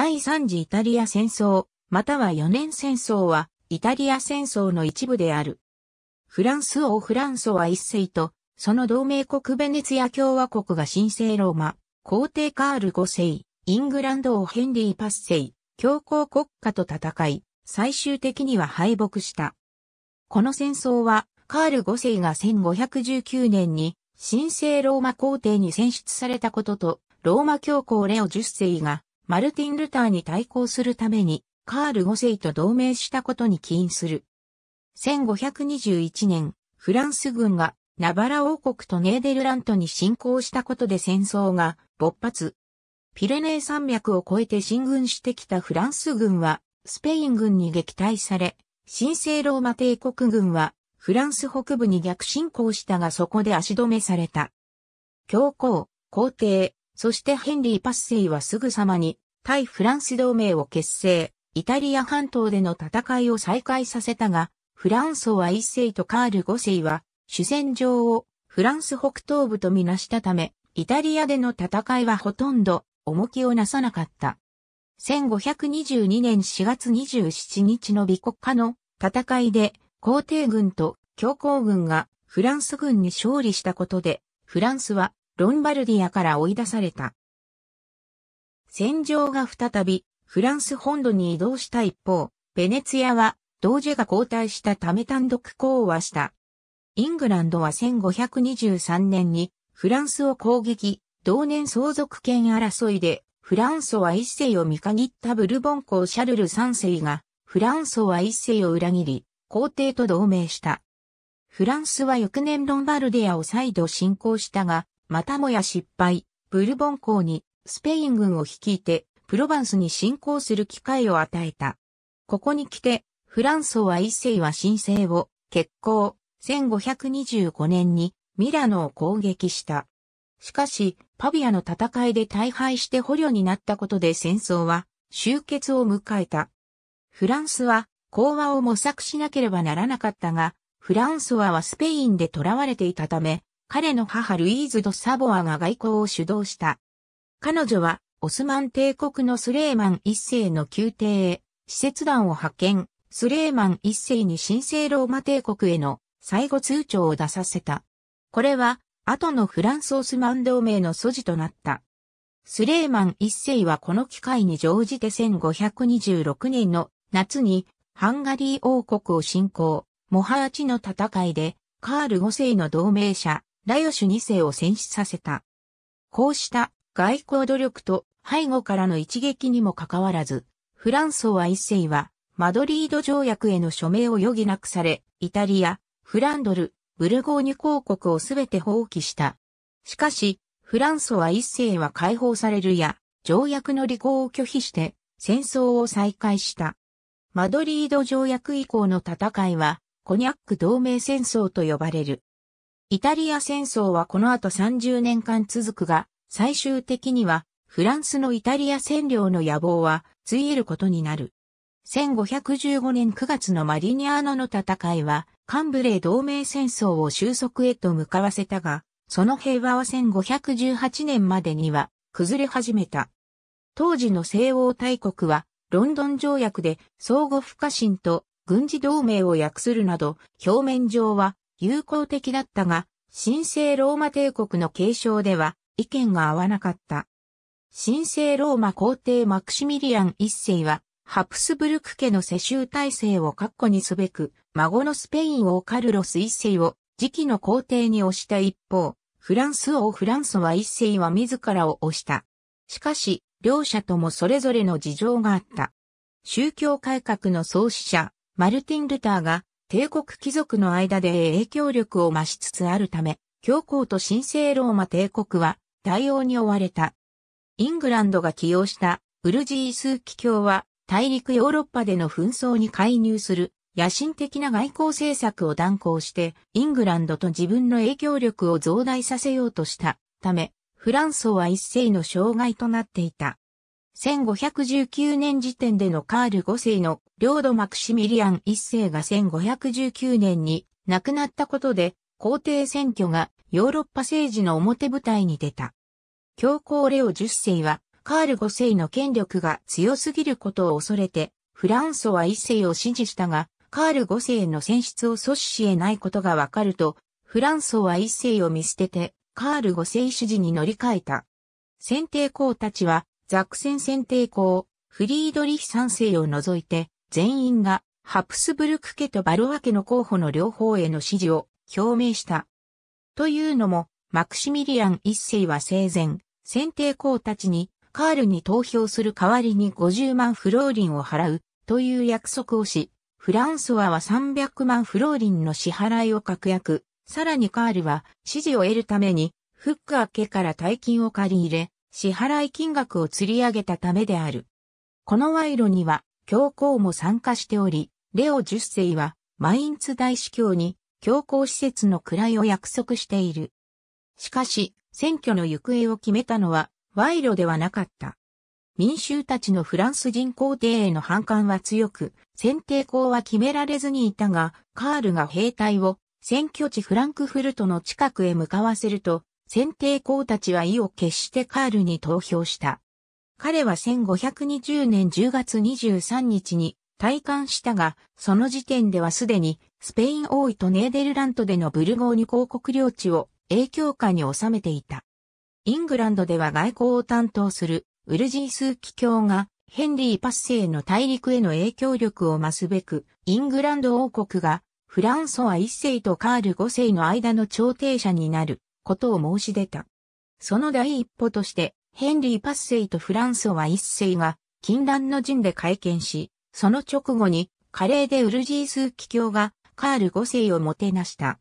第三次イタリア戦争、または四年戦争は、イタリア戦争の一部である。フランス王フランソワ一世と、その同盟国ベネツィア共和国が神聖ローマ、皇帝カール五世、イングランド王ヘンリーパセ世、強行国家と戦い、最終的には敗北した。この戦争は、カール五世が1519年に、神聖ローマ皇帝に選出されたことと、ローマ教皇レオ10世がマルティン・ルターに対抗するために、カール5世と同盟したことに起因する。1521年、フランス軍がナバラ王国とネーデルラントに侵攻したことで戦争が勃発。ピレネー山脈を越えて進軍してきたフランス軍は、スペイン軍に撃退され、神聖ローマ帝国軍は、フランス北部に逆進攻したがそこで足止めされた。教皇、皇帝、そしてヘンリー・パッセイはすぐさまに、対フランス同盟を結成、イタリア半島での戦いを再開させたが、フランソワ一世とカール五世は、主戦場をフランス北東部とみなしたため、イタリアでの戦いはほとんど重きをなさなかった。1522年4月27日の美国家の戦いで皇帝軍と教皇軍がフランス軍に勝利したことで、フランスはロンバルディアから追い出された。戦場が再びフランス本土に移動した一方、ベネツィアは同時が交代したため単独講和した。イングランドは1523年にフランスを攻撃、同年相続権争いでフランソは一世を見限ったブルボン公シャルル三世がフランソは一世を裏切り、皇帝と同盟した。フランスは翌年ロンバルディアを再度侵攻したが、またもや失敗、ブルボン公にスペイン軍を率いてプロヴァンスに侵攻する機会を与えた。ここに来て、フランソワ一世は新政を決行、1525年にミラノを攻撃した。しかし、パビアの戦いで大敗して捕虜になったことで戦争は終結を迎えた。フランスは講和を模索しなければならなかったが、フランソワはスペインで囚われていたため、彼の母ルイーズ・ド・サボアが外交を主導した。彼女は、オスマン帝国のスレーマン一世の宮廷へ、施設団を派遣、スレーマン一世に神聖ローマ帝国への最後通帳を出させた。これは、後のフランスオスマン同盟の素地となった。スレーマン一世はこの機会に乗じて1526年の夏にハンガリー王国を侵攻、モハーチの戦いでカール5世の同盟者ラヨシュ2世を戦死させた。こうした外交努力と背後からの一撃にもかかわらず、フランソワ一世はマドリード条約への署名を余儀なくされ、イタリア、フランドル、ブルゴーニュ公国をすべて放棄した。しかし、フランソワ一世は解放されるや、条約の履行を拒否して戦争を再開した。マドリード条約以降の戦いは、コニャック同盟戦争と呼ばれる。イタリア戦争はこの後30年間続くが、最終的にはフランスのイタリア占領の野望はついえることになる。1515年9月のマリニアーノの戦いは、カンブレー同盟戦争を収束へと向かわせたが、その平和は1518年までには崩れ始めた。当時の西欧大国は、ロンドン条約で相互不可侵と軍事同盟を訳するなど、表面上は友好的だったが、神聖ローマ帝国の継承では意見が合わなかった。神聖ローマ皇帝マクシミリアン一世は、ハプスブルク家の世襲体制を確固にすべく、孫のスペイン王カルロス一世を次期の皇帝に推した一方、フランス王フランソワ一世は自らを推した。しかし、両者ともそれぞれの事情があった。宗教改革の創始者、マルティン・ルターが帝国貴族の間で影響力を増しつつあるため、教皇と神聖ローマ帝国は対応に追われた。イングランドが起用したウルジースー機卿は大陸ヨーロッパでの紛争に介入する野心的な外交政策を断行してイングランドと自分の影響力を増大させようとしたためフランソは一世の障害となっていた。1519年時点でのカール5世の領土マクシミリアン1世が1519年に亡くなったことで皇帝選挙がヨーロッパ政治の表舞台に出た。教皇レオ10世はカール5世の権力が強すぎることを恐れてフランソワ1世を支持したがカール5世の選出を阻止し得ないことがわかるとフランソワ1世を見捨ててカール5世支持に乗り換えた。選帝公たちはザクセン選定校、フリードリヒ三世を除いて、全員がハプスブルク家とバルア家の候補の両方への支持を表明した。というのも、マクシミリアン一世は生前、選定校たちにカールに投票する代わりに50万フローリンを払うという約束をし、フランソワは300万フローリンの支払いを確約、さらにカールは支持を得るためにフックア家から大金を借り入れ、支払い金額を釣り上げたためである。この賄賂には教皇も参加しており、レオ十世はマインツ大司教に教皇施設の位を約束している。しかし、選挙の行方を決めたのは賄賂ではなかった。民衆たちのフランス人皇帝への反感は強く、選定校は決められずにいたが、カールが兵隊を選挙地フランクフルトの近くへ向かわせると、選定校たちは意を決してカールに投票した。彼は1520年10月23日に退官したが、その時点ではすでにスペイン王位とネーデルラントでのブルゴーニュ公国領地を影響下に収めていた。イングランドでは外交を担当するウルジースーキ教がヘンリーパッセイの大陸への影響力を増すべく、イングランド王国がフランソワ一世とカール五世の間の調停者になる。ことを申し出た。その第一歩として、ヘンリー・パッセイとフランソワ一世が、禁断の陣で会見し、その直後に、華麗でウルジースー機境が、カール五世をもてなした。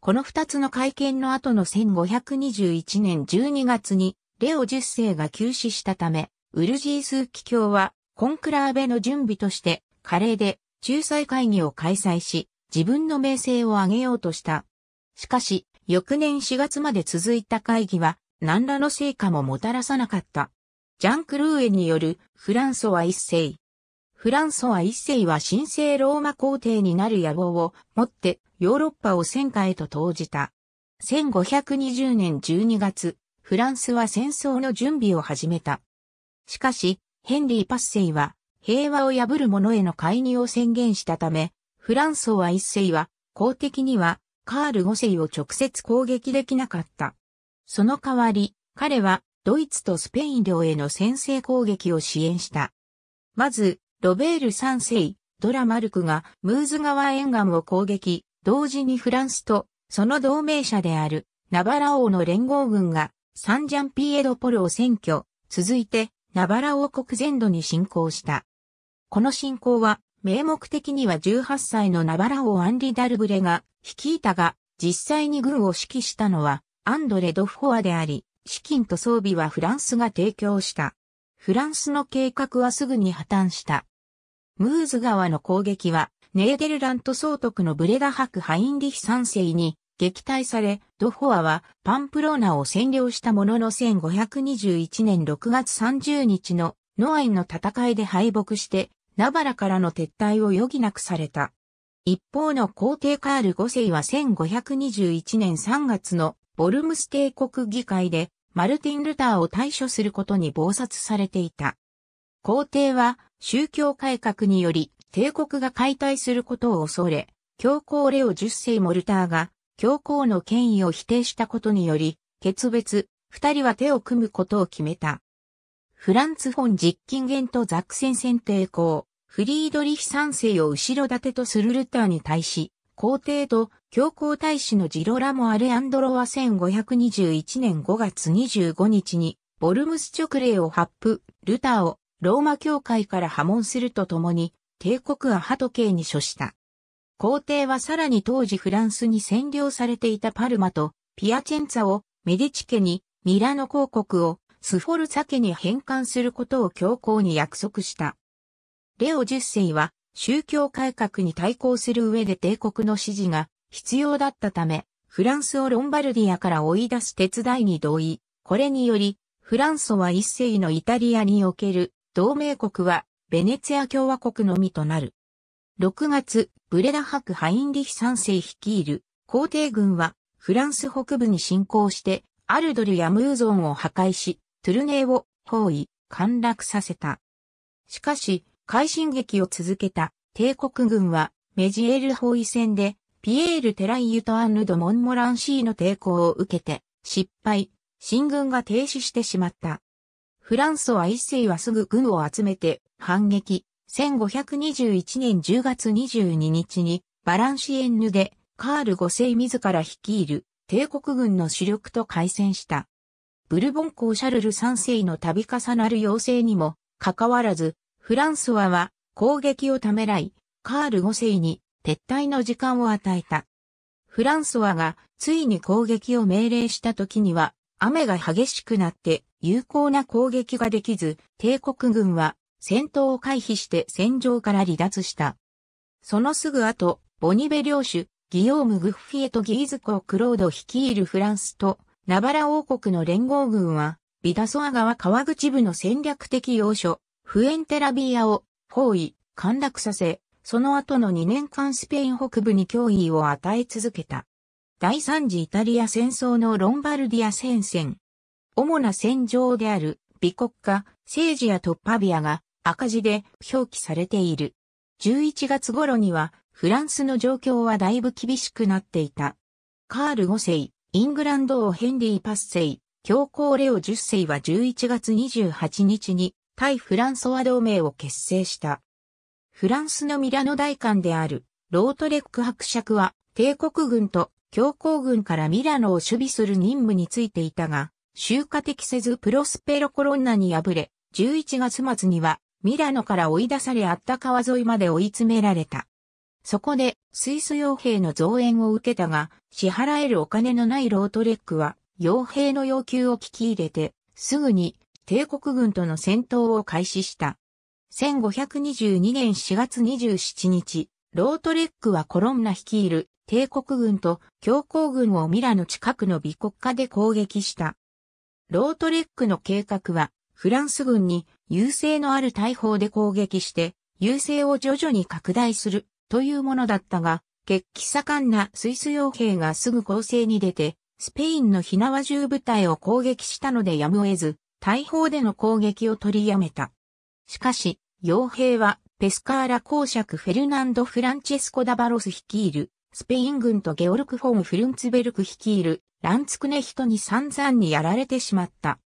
この二つの会見の後の1521年12月に、レオ10世が休止したため、ウルジースー機境は、コンクラーベの準備として、華麗で、仲裁会議を開催し、自分の名声を上げようとした。しかし、翌年4月まで続いた会議は何らの成果ももたらさなかった。ジャン・クルーエによるフランソワ一世。フランソワ一世は神聖ローマ皇帝になる野望を持ってヨーロッパを戦火へと投じた。1520年12月、フランスは戦争の準備を始めた。しかし、ヘンリー・パッセイは平和を破る者への介入を宣言したため、フランソワ一世は公的にはカール5世を直接攻撃できなかった。その代わり、彼はドイツとスペイン領への先制攻撃を支援した。まず、ロベール3世、ドラマルクがムーズ川沿岸を攻撃、同時にフランスとその同盟者であるナバラ王の連合軍がサンジャンピエドポルを占拠、続いてナバラ王国全土に侵攻した。この侵攻は名目的には18歳のナバラ王アンリ・ダルブレが率いたが、実際に軍を指揮したのはアンドレ・ド・フォアであり、資金と装備はフランスが提供した。フランスの計画はすぐに破綻した。ムーズ川の攻撃は、ネーデルラント総督のブレダ伯ハインリヒ三世に撃退され、ドフォアはパンプローナを占領したものの1521年6月30日のノアインの戦いで敗北してナバラからの撤退を余儀なくされた。一方の皇帝カール5世は1521年3月のボルムス帝国議会でマルティン・ルターを対処することに謀殺されていた。皇帝は宗教改革により帝国が解体することを恐れ、教皇レオ10世モルターが教皇の権威を否定したことにより、決別、二人は手を組むことを決めた。フランツ・フォン実金源とザクセン選定公、フリードリヒ三世を後ろ盾とするルターに対し、皇帝と教皇大使のジロラモ・アレアンドロは1521年5月25日に、ボルムス直令を発布、ルターをローマ教会から破門するとともに、帝国アハト系に処した。皇帝はさらに当時フランスに占領されていたパルマとピアチェンツァをメディチ家にミラノ公国をスフォルサケ家に返還することを強行に約束した。レオ10世は宗教改革に対抗する上で帝国の支持が必要だったため、フランスをロンバルディアから追い出す手伝いに同意。これにより、フランソは一世のイタリアにおける同盟国はベネツィア共和国のみとなる。6月、ブレダク・ハインリヒ3世率いる皇帝軍はフランス北部に侵攻してアルドルやムーゾンを破壊し、トゥルネーを包囲、陥落させた。しかし、快進撃を続けた帝国軍は、メジエール包囲戦で、ピエール・テライユとアンヌ・ド・モンモランシーの抵抗を受けて、失敗、進軍が停止してしまった。フランソワ一世はすぐ軍を集めて、反撃。1521年10月22日に、バランシエンヌで、カール5世自ら率いる帝国軍の主力と開戦した。ブルボン公シャルル3世の度重なる要請にも、かかわらず、フランソワは攻撃をためらい、カール5世に撤退の時間を与えた。フランソワがついに攻撃を命令した時には、雨が激しくなって有効な攻撃ができず、帝国軍は戦闘を回避して戦場から離脱した。そのすぐ後、ボニベ領主、ギオーム・グッフィエとギーズ公クロード率いるフランスとナバラ王国の連合軍は、ビダソア川川口部の戦略的要所、フエンテラビアを包囲、陥落させ、その後の2年間スペイン北部に脅威を与え続けた。第3次イタリア戦争のロンバルディア戦線。主な戦場である、美国家、セージアッパビアが赤字で表記されている。11月頃には、フランスの状況はだいぶ厳しくなっていた。カール5世、イングランド王ヘンリー・パッセイ、教皇レオ10世は11月28日に対フランソワ同盟を結成した。フランスのミラノ大官であるロートレック伯爵は帝国軍と教皇軍からミラノを守備する任務についていたが、集荷的せずプロスペロコロンナに敗れ、11月末にはミラノから追い出されあった川沿いまで追い詰められた。そこで、スイス傭兵の増援を受けたが、支払えるお金のないロートレックは、傭兵の要求を聞き入れて、すぐに帝国軍との戦闘を開始した。1522年4月27日、ロートレックはコロンナ率いる帝国軍と強行軍をミラの近くの美国家で攻撃した。ロートレックの計画は、フランス軍に優勢のある大砲で攻撃して、優勢を徐々に拡大するというものだったが、血気盛んなスイス傭兵がすぐ攻勢に出て、スペインの火縄銃部隊を攻撃したのでやむを得ず、大砲での攻撃を取りやめた。しかし、傭兵は、ペスカーラ公爵フェルナンド・フランチェスコ・ダバロス率いる、スペイン軍とゲオルク・フォン・フルンツベルク率いる、ランツクネ人に散々にやられてしまった。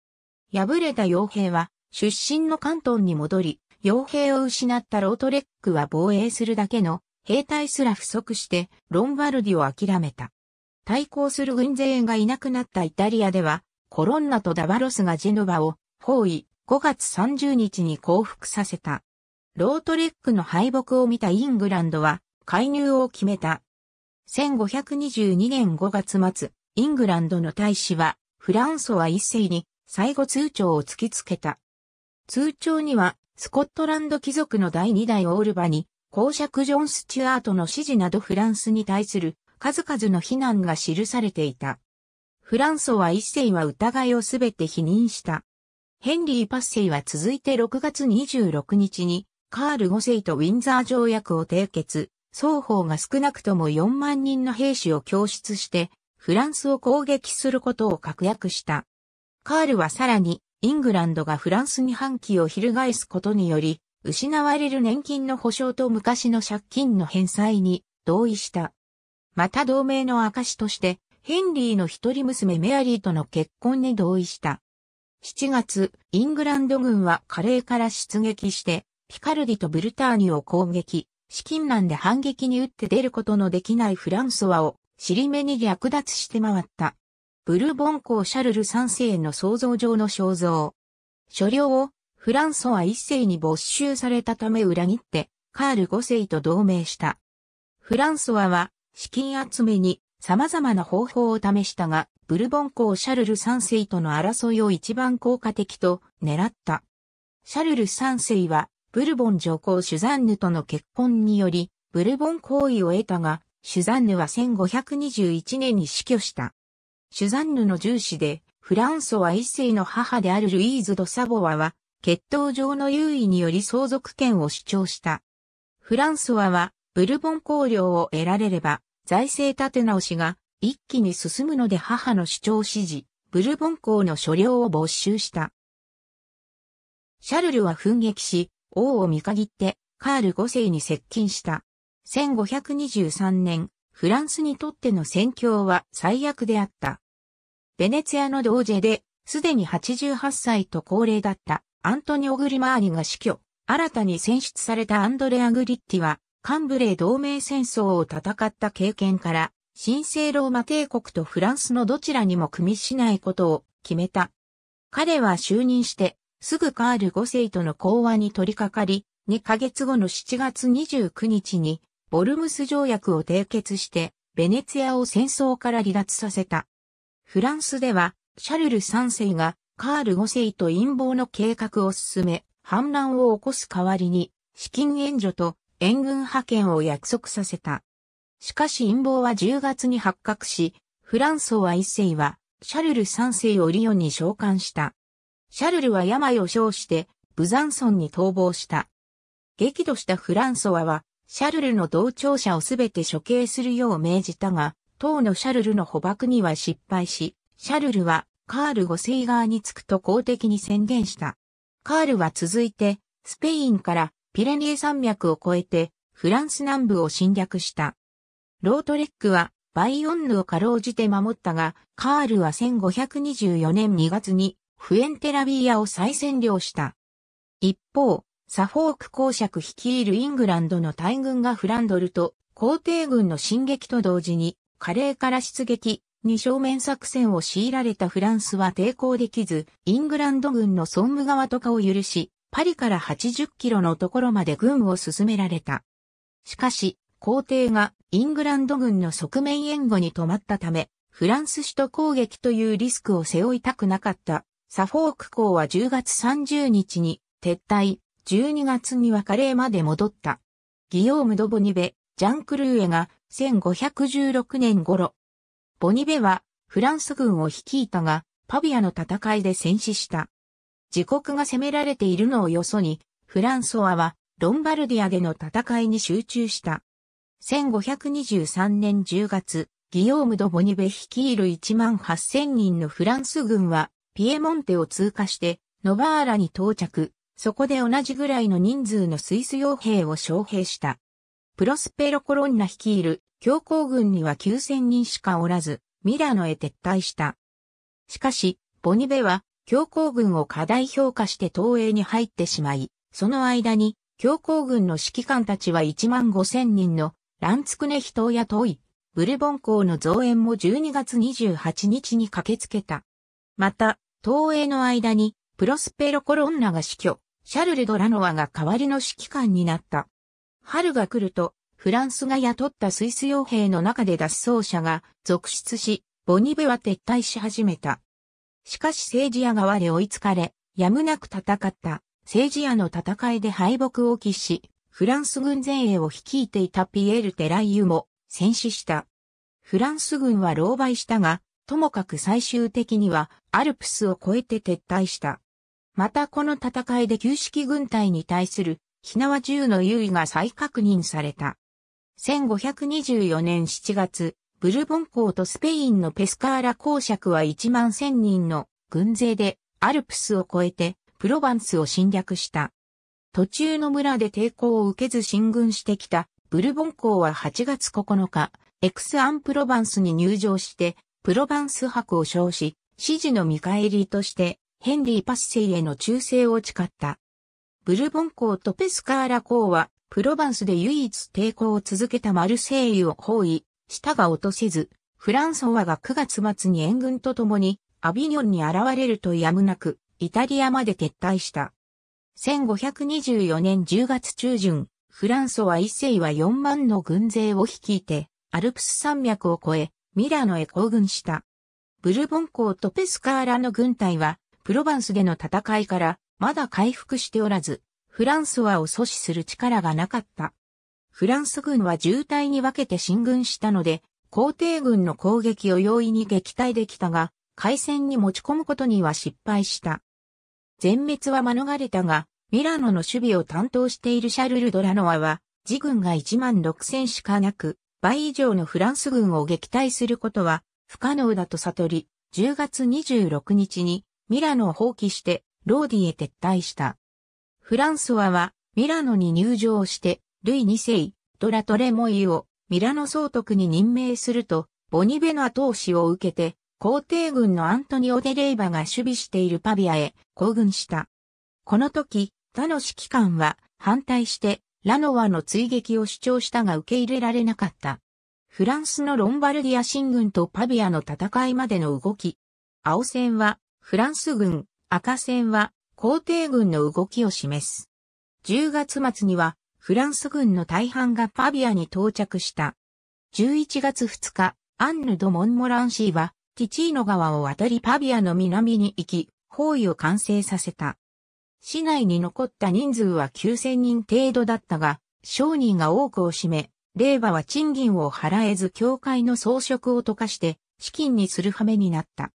敗れた傭兵は、出身の関東に戻り、傭兵を失ったロートレックは防衛するだけの兵隊すら不足してロンバルディを諦めた。対抗する軍勢がいなくなったイタリアでは、コロンナとダバロスがジェノバを包囲5月30日に降伏させた。ロートレックの敗北を見たイングランドは介入を決めた。1522年5月末、イングランドの大使はフランソは一斉に最後通帳を突きつけた。通帳にはスコットランド貴族の第二代オールバに公爵ジョン・スチュアートの指示などフランスに対する数々の非難が記されていた。フランソは一世は疑いをすべて否認した。ヘンリー・パッセイは続いて6月26日にカール5世とウィンザー条約を締結、双方が少なくとも4万人の兵士を供出してフランスを攻撃することを確約した。カールはさらにイングランドがフランスに反旗を翻すことにより失われる年金の保障と昔の借金の返済に同意した。また同盟の証として、ヘンリーの一人娘メアリーとの結婚に同意した。7月、イングランド軍はカレーから出撃して、ピカルディとブルターニュを攻撃、資金難で反撃に打って出ることのできないフランソワを尻目に略奪して回った。ブルボン公シャルル3世の想像上の肖像。所領をフランソワ一世に没収されたため裏切って、カール五世と同盟した。フランソワは、資金集めに様々な方法を試したが、ブルボン公シャルル三世との争いを一番効果的と狙った。シャルル三世は、ブルボン上皇シュザンヌとの結婚により、ブルボン行為を得たが、シュザンヌは1521年に死去した。シュザンヌの重視で、フランソワ一世の母であるルイーズ・ド・サボワは、血統上の優位により相続権を主張した。フランソワは、ブルボン公領を得られれば、財政立て直しが一気に進むので母の主張支持、ブルボン公の所領を没収した。シャルルは奮撃し、王を見限ってカール5世に接近した。1523年、フランスにとっての戦況は最悪であった。ベネツィアの同ジェで、すでに88歳と高齢だったアントニオ・グリマーニが死去、新たに選出されたアンドレア・グリッティは、カンブレー同盟戦争を戦った経験から、神聖ローマ帝国とフランスのどちらにも組みしないことを決めた。彼は就任して、すぐカール5世との講和に取り掛かり、2ヶ月後の7月29日に、ボルムス条約を締結して、ベネツィアを戦争から離脱させた。フランスでは、シャルル3世がカール5世と陰謀の計画を進め、反乱を起こす代わりに、資金援助と援軍派遣を約束させた。しかし陰謀は10月に発覚し、フランソワ1世は、シャルル3世をリオンに召喚した。シャルルは病を称して、ブザンソンに逃亡した。激怒したフランソワは、シャルルの同調者をすべて処刑するよう命じたが、当のシャルルの捕獲には失敗し、シャルルはカール五世側につくと公的に宣言した。カールは続いて、スペインからピレネー山脈を越えて、フランス南部を侵略した。ロートレックは、バイオンヌをかろうじて守ったが、カールは1524年2月に、フエンテラビーアを再占領した。一方、サフォーク公爵率いるイングランドの大軍がフランドルと皇帝軍の進撃と同時に、カレーから出撃、二正面作戦を強いられたフランスは抵抗できず、イングランド軍のソンム側とかを許し、パリから80キロのところまで軍を進められた。しかし、皇帝がイングランド軍の側面援護に止まったため、フランス首都攻撃というリスクを背負いたくなかった。サフォーク港は10月30日に撤退、12月にはカレーまで戻った。ギヨーム・ドボニベ、ジャン・クルーエが1516年頃、ボニベはフランス軍を率いたが、パビアの戦いで戦死した。自国が攻められているのをよそに、フランソワはロンバルディアでの戦いに集中した。1523年10月、ギヨーム・ド・ボニベ率いる1万8000人のフランス軍は、ピエモンテを通過して、ノバーラに到着、そこで同じぐらいの人数のスイス傭兵を招聘した。プロスペロ・コロンナ率いる教皇軍には9000人しかおらず、ミラノへ撤退した。しかし、ボニベは、教皇軍を過大評価して東映に入ってしまい、その間に、教皇軍の指揮官たちは1万5000人の、ランツクネヒ人を雇い、ブルボン校の増援も12月28日に駆けつけた。また、東映の間に、プロスペロ・コロンナが死去、シャルル・ドラノワが代わりの指揮官になった。春が来ると、フランスが雇ったスイス傭兵の中で脱走者が続出し、ボニベは撤退し始めた。しかし政治屋側で追いつかれ、やむなく戦った政治屋の戦いで敗北を喫し、フランス軍前衛を率いていたピエール・テライユも戦死した。フランス軍は狼狽したが、ともかく最終的にはアルプスを越えて撤退した。またこの戦いで旧式軍隊に対する火縄銃の優位が再確認された。1524年7月、ブルボン公とスペインのペスカーラ公爵は1万1000人の軍勢でアルプスを越えてプロヴァンスを侵略した。途中の村で抵抗を受けず進軍してきたブルボン公は8月9日、エクス・アン・プロヴァンスに入城して、プロヴァンス博を称し、支持の見返りとして、ヘンリー・パッセイへの忠誠を誓った。ブルボン公とペスカーラ公はプロヴァンスで唯一抵抗を続けたマルセイユを包囲、下が落とせず、フランソワが9月末に援軍とともに、アビニョンに現れるとやむなく、イタリアまで撤退した。1524年10月中旬、フランソワ一世は4万の軍勢を率いて、アルプス山脈を越え、ミラノへ行軍した。ブルボン港とペスカーラの軍隊は、プロヴァンスでの戦いから、まだ回復しておらず、フランスはを阻止する力がなかった。フランス軍は渋滞に分けて進軍したので、皇帝軍の攻撃を容易に撃退できたが、海戦に持ち込むことには失敗した。全滅は免れたが、ミラノの守備を担当しているシャルル・ドラノアは、自軍が1万6000しかなく、倍以上のフランス軍を撃退することは不可能だと悟り、10月26日にミラノを放棄してローディへ撤退した。フランソワは、ミラノに入場して、ルイ2世、ドラトレモイを、ミラノ総督に任命すると、ボニベの後押しを受けて、皇帝軍のアントニオ・デ・レイバが守備しているパビアへ、行軍した。この時、他の指揮官は、反対して、ラノワの追撃を主張したが受け入れられなかった。フランスのロンバルディア新軍とパビアの戦いまでの動き。青線は、フランス軍、赤線は、皇帝軍の動きを示す。10月末にはフランス軍の大半がパビアに到着した。11月2日、アンヌ・ド・モンモランシーはティチーノ川を渡りパビアの南に行き、包囲を完成させた。市内に残った人数は9000人程度だったが、商人が多くを占め、令和は賃金を払えず教会の装飾を溶かして資金にする羽目になった。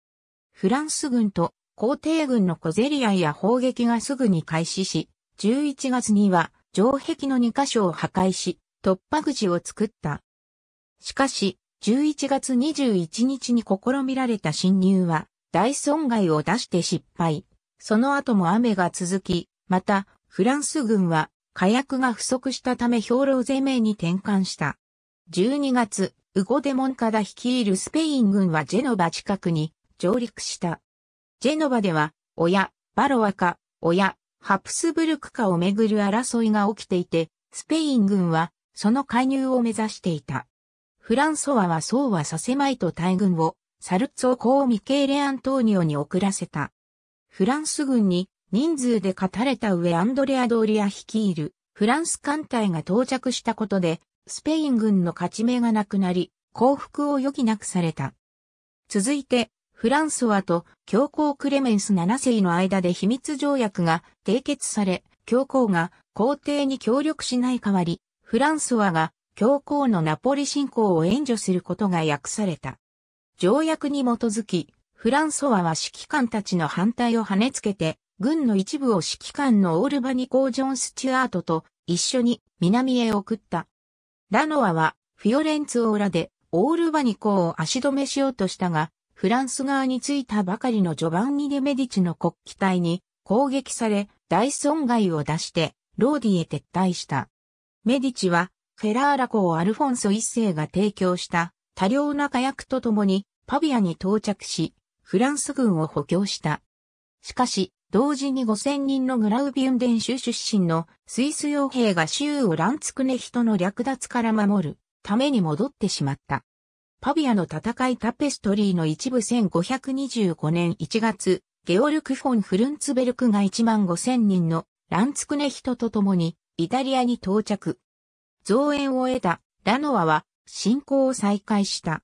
フランス軍と皇帝軍の小競り合いや砲撃がすぐに開始し、11月には城壁の2カ所を破壊し、突破口を作った。しかし、11月21日に試みられた侵入は、大損害を出して失敗。その後も雨が続き、また、フランス軍は火薬が不足したため兵糧攻めに転換した。12月、ウゴデモンカダ率いるスペイン軍はジェノバ近くに上陸した。ジェノバでは、親、バロアか、親、ハプスブルクかをめぐる争いが起きていて、スペイン軍は、その介入を目指していた。フランソワはそうはさせまいと大軍を、サルツォ公ミケーレ・アントーニオに送らせた。フランス軍に人数で勝たれた上アンドレア・ドーリア率いるフランス艦隊が到着したことで、スペイン軍の勝ち目がなくなり、降伏を余儀なくされた。続いて、フランソワと教皇クレメンス7世の間で秘密条約が締結され、教皇が皇帝に協力しない代わり、フランソワが教皇のナポリ侵攻を援助することが訳された。条約に基づき、フランソワは指揮官たちの反対を跳ねつけて、軍の一部を指揮官のオールバニコー・ジョン・スチュアートと一緒に南へ送った。ラノアはフィオレンツオーラでオールバニコーを足止めしようとしたが、フランス側に着いたばかりのジョバンニ・デ・メディチの国旗隊に攻撃され大損害を出してローディへ撤退した。メディチはフェラーラ公アルフォンソ一世が提供した多量な火薬とともにパビアに到着し、フランス軍を補強した。しかし、同時に5000人のグラウビュンデン州出身のスイス傭兵が州をランツクネヒトの略奪から守るために戻ってしまった。パビアの戦いタペストリーの一部1525年1月、ゲオルク・フォン・フルンツベルクが1万5000人のランツクネ人と共にイタリアに到着。増援を得たラノアは侵攻を再開した。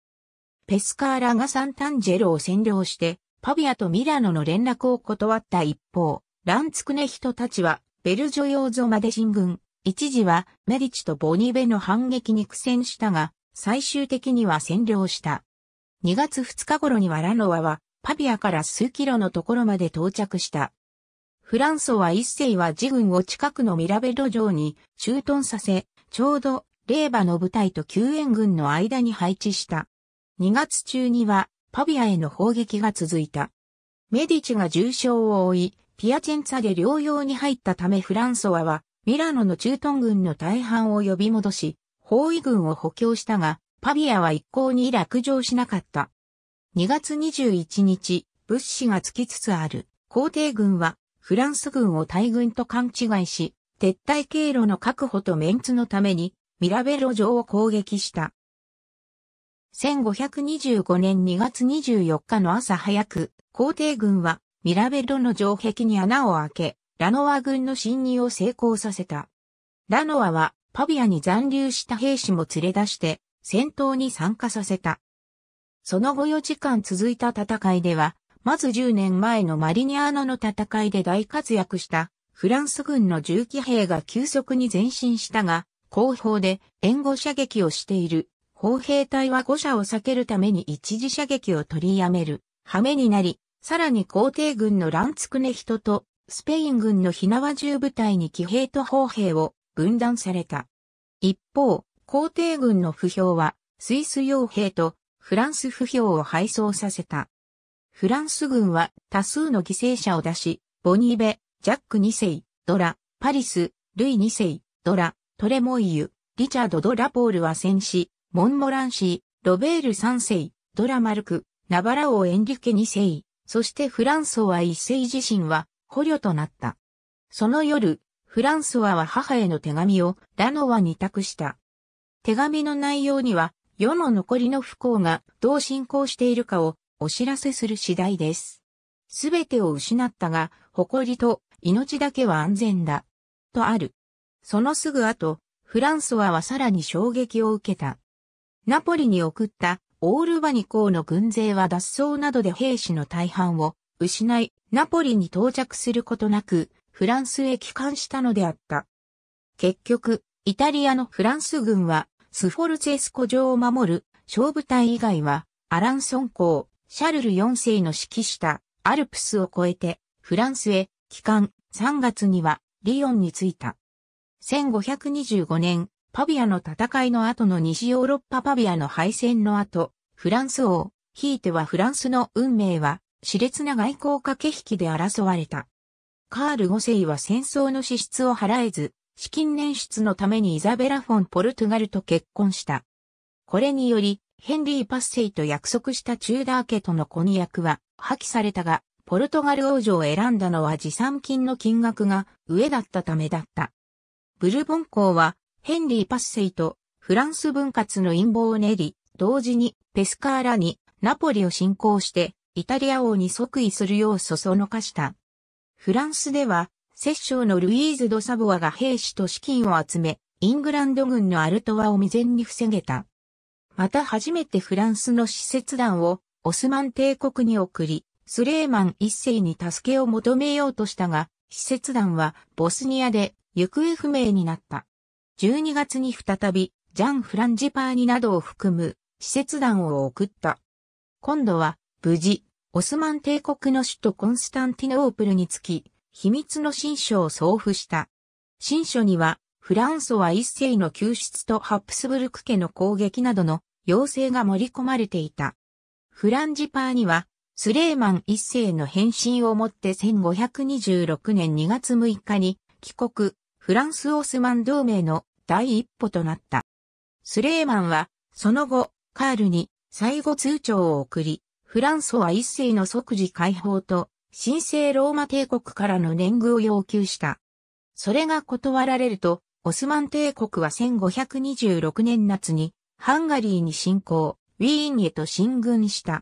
ペスカーラがサンタンジェロを占領してパビアとミラノの連絡を断った一方、ランツクネ人たちはベルジョヨーゾまで進軍。一時はメディチとボニベの反撃に苦戦したが、最終的には占領した。2月2日頃にはラノワは、パビアから数キロのところまで到着した。フランソは一世は自軍を近くのミラベド城に駐屯させ、ちょうど、ー馬の部隊と救援軍の間に配置した。2月中には、パビアへの砲撃が続いた。メディチが重傷を負い、ピアチェンツァで療養に入ったためフランソワは、ミラノの駐屯軍の大半を呼び戻し、包囲軍を補強したが、パビアは一向に落城しなかった。2月21日、物資がつきつつある皇帝軍はフランス軍を大軍と勘違いし、撤退経路の確保とメンツのためにミラベロ城を攻撃した。1525年2月24日の朝早く、皇帝軍はミラベロの城壁に穴を開け、ラノア軍の侵入を成功させた。ラノアはパビアに残留した兵士も連れ出して戦闘に参加させた。その後4時間続いた戦いでは、まず10年前のマリニアーノの戦いで大活躍したフランス軍の銃騎兵が急速に前進したが、後方で援護射撃をしている砲兵隊は誤射を避けるために一時射撃を取りやめる羽目になり、さらに皇帝軍のランツクネヒトとスペイン軍の火縄銃部隊に騎兵と砲兵を分断された。一方、皇帝軍の不評は、スイス傭兵とフランス不評を敗走させた。フランス軍は多数の犠牲者を出し、ボニーベ、ジャック2世、ドラ、パリス、ルイ2世、ドラ、トレモイユ、リチャード・ド・ラポールは戦死、モンモランシー、ロベール3世、ドラ・マルク、ナバラオ・エンリケ2世、そしてフランソワ1世自身は捕虜となった。その夜、フランスワは母への手紙をラノワに託した。手紙の内容には、世の残りの不幸がどう進行しているかをお知らせする次第です。すべてを失ったが、誇りと命だけは安全だ。とある。そのすぐ後、フランスワはさらに衝撃を受けた。ナポリに送ったオールバニ公の軍勢は脱走などで兵士の大半を失い、ナポリに到着することなく、フランスへ帰還したのであった。結局、イタリアのフランス軍は、スフォルツェスコ城を守る小部隊以外は、アランソン公、シャルル4世の指揮したアルプスを越えて、フランスへ帰還3月にはリヨンに着いた。1525年、パビアの戦いの後の西ヨーロッパパビアの敗戦の後、フランス王、ひいてはフランスの運命は、熾烈な外交駆け引きで争われた。カール5世は戦争の支出を払えず、資金捻出のためにイザベラ・フォン・ポルトガルと結婚した。これにより、ヘンリー・パッセイと約束したチューダー家との婚約は破棄されたが、ポルトガル王女を選んだのは持参金の金額が上だったためだった。ブルボン公は、ヘンリー・パッセイとフランス分割の陰謀を練り、同時にペスカーラにナポリを侵攻して、イタリア王に即位するようそそのかした。フランスでは、摂政のルイーズ・ド・サボアが兵士と資金を集め、イングランド軍のアルトワを未然に防げた。また初めてフランスの施設団をオスマン帝国に送り、スレーマン一世に助けを求めようとしたが、施設団はボスニアで行方不明になった。12月に再びジャン・フランジパーニなどを含む施設団を送った。今度は無事オスマン帝国の首都コンスタンティノープルにつき、秘密の新書を送付した。新書には、フランソワ一世の救出とハプスブルク家の攻撃などの要請が盛り込まれていた。フランジパーには、スレーマン一世の返信をもって1526年2月6日に帰国、フランスオスマン同盟の第一歩となった。スレーマンは、その後、カールに最後通帳を送り、フランソワ一世の即時解放と、神聖ローマ帝国からの年貢を要求した。それが断られると、オスマン帝国は1526年夏に、ハンガリーに侵攻、ウィーンへと進軍した。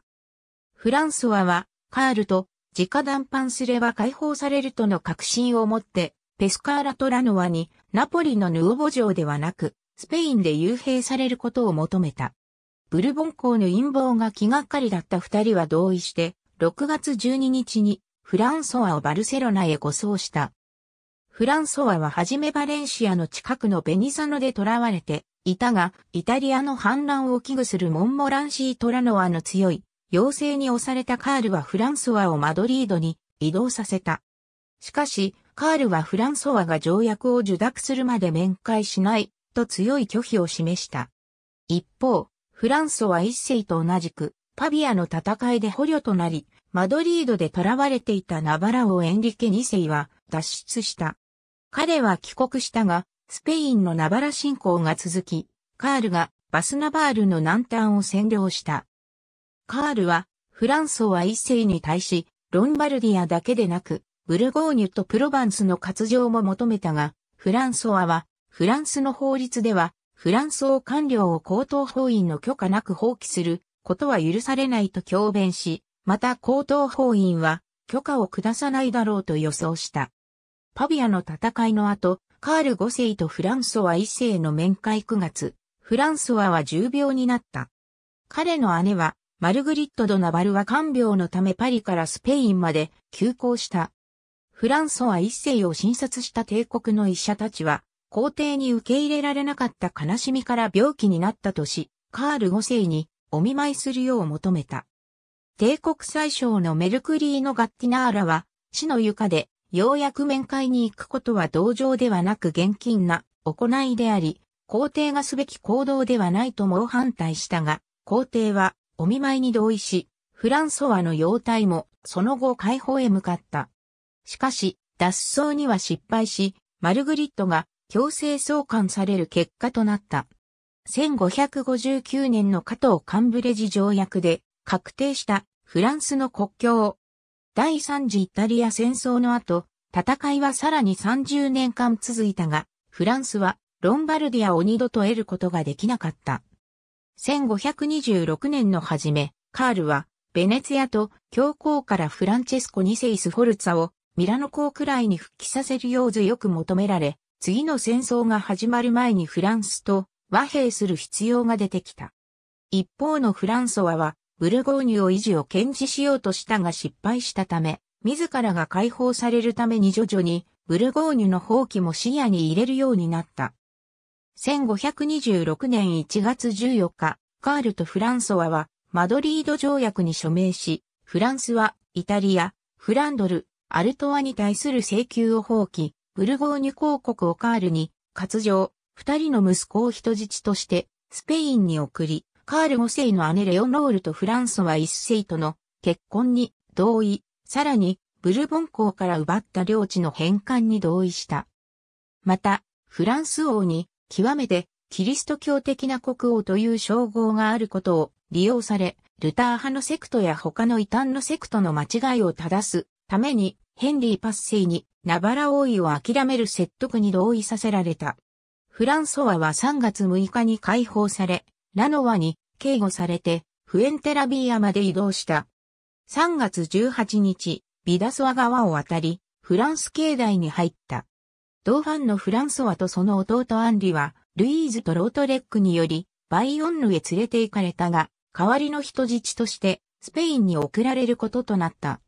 フランソワは、カールと、直談判すれば解放されるとの確信を持って、ペスカーラ・トラノワに、ナポリのヌオボ城ではなく、スペインで幽閉されることを求めた。ブルボン公の陰謀が気がかりだった二人は同意して、6月12日にフランソワをバルセロナへ護送した。フランソワははじめバレンシアの近くのベニサノで囚われていたが、イタリアの反乱を危惧するモンモランシー・トラノアの強い要請に押されたカールはフランソワをマドリードに移動させた。しかし、カールはフランソワが条約を受諾するまで面会しないと強い拒否を示した。一方、フランソは一世と同じく、パビアの戦いで捕虜となり、マドリードで囚われていたナバラをエンリケ二世は脱出した。彼は帰国したが、スペインのナバラ侵攻が続き、カールがバスナバールの南端を占領した。カールは、フランソは一世に対し、ロンバルディアだけでなく、ブルゴーニュとプロバンスの割譲も求めたが、フランソワは、フランスの法律では、フランス王官僚を高等法院の許可なく放棄することは許されないと強弁し、また高等法院は許可を下さないだろうと予想した。パビアの戦いの後、カール5世とフランソワ1世の面会9月、フランソワは重病になった。彼の姉は、マルグリット・ド・ナバルは看病のためパリからスペインまで急行した。フランソワ1世を診察した帝国の医者たちは、皇帝に受け入れられなかった悲しみから病気になったとし、カール5世にお見舞いするよう求めた。帝国最小のメルクリーのガッティナーラは、死の床で、ようやく面会に行くことは同情ではなく厳禁な行いであり、皇帝がすべき行動ではないと猛反対したが、皇帝はお見舞いに同意し、フランソワの容体もその後解放へ向かった。しかし、脱走には失敗し、マルグリットが強制送還される結果となった。1559年の加藤カンブレジ条約で確定したフランスの国境。第三次イタリア戦争の後、戦いはさらに30年間続いたが、フランスはロンバルディアを二度と得ることができなかった。1526年の初め、カールはベネツィアと教皇からフランチェスコ・ニセイス・フォルツァをミラノ公くらいに復帰させるよう強く求められ、次の戦争が始まる前にフランスと和平する必要が出てきた。一方のフランソワは、ブルゴーニュを維持を堅持しようとしたが失敗したため、自らが解放されるために徐々に、ブルゴーニュの放棄も視野に入れるようになった。1526年1月14日、カールとフランソワは、マドリード条約に署名し、フランスは、イタリア、フランドル、アルトワに対する請求を放棄、ブルゴーニュ公国オカールに、割上、二人の息子を人質として、スペインに送り、カール五世の姉レオノールとフランソワ一世との結婚に同意、さらに、ブルボン公から奪った領地の返還に同意した。また、フランス王に、極めて、キリスト教的な国王という称号があることを利用され、ルター派のセクトや他の異端のセクトの間違いを正すために、ヘンリー・パッセイにナバラ王位を諦める説得に同意させられた。フランソワは3月6日に解放され、ラノワに警護されてフエンテラビーアまで移動した。3月18日、ビダソワ川を渡り、フランス境内に入った。同伴のフランソワとその弟アンリは、ルイーズとロートレックにより、バイオンヌへ連れて行かれたが、代わりの人質として、スペインに送られることとなった。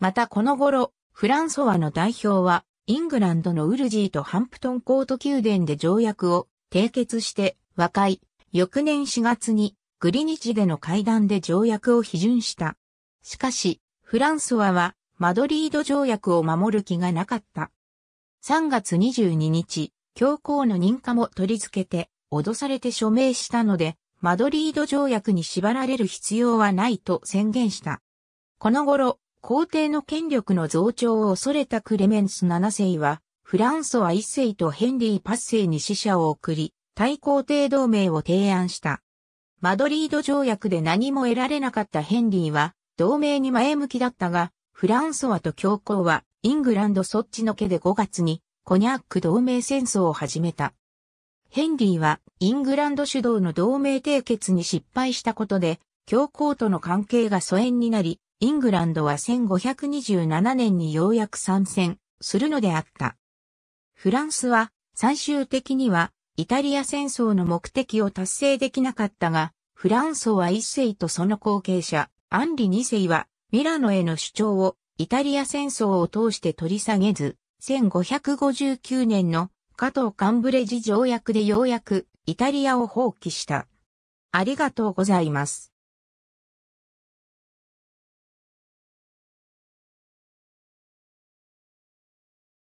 またこの頃、フランソワの代表は、イングランドのウルジーとハンプトンコート宮殿で条約を締結して和解、翌年4月にグリニチでの会談で条約を批准した。しかし、フランソワはマドリード条約を守る気がなかった。3月22日、教皇の認可も取り付けて、脅されて署名したので、マドリード条約に縛られる必要はないと宣言した。この頃、皇帝の権力の増長を恐れたクレメンス7世は、フランソワ1世とヘンリー8世に死者を送り、対皇帝同盟を提案した。マドリード条約で何も得られなかったヘンリーは、同盟に前向きだったが、フランソワと教皇は、イングランドそっちのけで5月に、コニャック同盟戦争を始めた。ヘンリーは、イングランド主導の同盟締結に失敗したことで、教皇との関係が疎遠になり、イングランドは1527年にようやく参戦するのであった。フランスは最終的にはイタリア戦争の目的を達成できなかったが、フランソは一世とその後継者、アンリ二世はミラノへの主張をイタリア戦争を通して取り下げず、1559年の加藤カンブレジ条約でようやくイタリアを放棄した。ありがとうございます。